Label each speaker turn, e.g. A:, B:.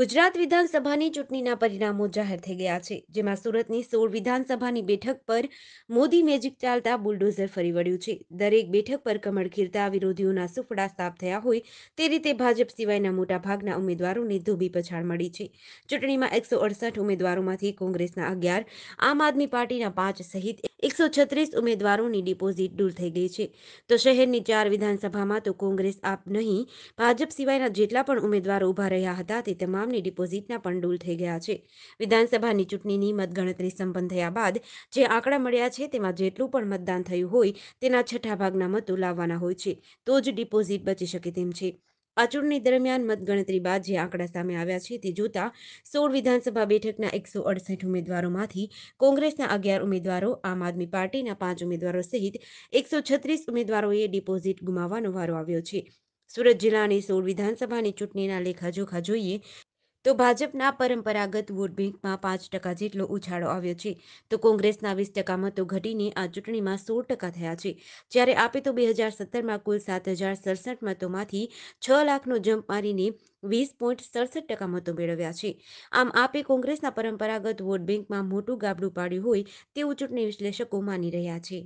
A: ગુજરાત વિધાનસભાની ચૂંટણીના પરિણામો જાહેર થઈ ગયા છે જેમાં સુરતની સોળ વિધાનસભાની બેઠક પર મોદી મેજિક ચાલતા બુલડોઝર ફરી વળ્યું છે દરેક બેઠક પર કમળ ખીરતા વિરોધીઓના સુફડા સાફ થયા હોય તે રીતે ભાજપ સિવાયના મોટાભાગના ઉમેદવારોને ધોબી પછાડ મળી છે ચૂંટણીમાં એકસો અડસઠ ઉમેદવારોમાંથી કોંગ્રેસના અગિયાર આમ આદમી પાર્ટીના પાંચ સહિત એકસો છત્રીસ ઉમેદવારોની ડિપોઝિટ દૂર થઈ ગઈ છે તો શહેરની ચાર વિધાનસભામાં તો કોંગ્રેસ આપ નહીં ભાજપ સિવાયના જેટલા પણ ઉમેદવારો ઊભા રહ્યા હતા તે તમામની ડિપોઝિટના પણ દૂર થઈ ગયા છે વિધાનસભાની ચૂંટણીની મતગણતરી સંપન્ન થયા બાદ જે આંકડા મળ્યા છે તેમાં જેટલું પણ મતદાન થયું હોય તેના છઠ્ઠા ભાગના મતો લાવવાના હોય છે તો જ ડિપોઝિટ બચી શકે તેમ છે આ ચૂંટણી દરમિયાન મતગણતરી બાદ જે આંકડા સામે આવ્યા છે તે જોતા સોળ વિધાનસભા બેઠકના એકસો અડસઠ ઉમેદવારોમાંથી કોંગ્રેસના અગિયાર ઉમેદવારો આમ આદમી પાર્ટીના પાંચ ઉમેદવારો સહિત એકસો છત્રીસ ઉમેદવારોએ ડિપોઝિટ ગુમાવવાનો વારો આવ્યો છે સુરત જિલ્લાની સોળ વિધાનસભાની ચૂંટણીના લેખાજોખા જોઈએ તો ભાજપના પરંપરાગત વોટ બેંકમાં પાંચ ટકા જેટલો ઉછાળો આવ્યો છે તો કોંગ્રેસના વીસ ટકા મતો ઘટીને આ ચૂંટણીમાં સોળ ટકા થયા છે જ્યારે આપે તો બે હજાર સત્તરમાં કુલ સાત હજાર સડસઠ મતોમાંથી છ લાખનો જમ્પ મારીને વીસ પોઈન્ટ સડસઠ ટકા મતો મેળવ્યા છે આમ આપે કોંગ્રેસના પરંપરાગત વોટ બેંકમાં મોટું ગાબડું પાડ્યું હોય તેવું ચૂંટણી વિશ્લેષકો માની રહ્યા છે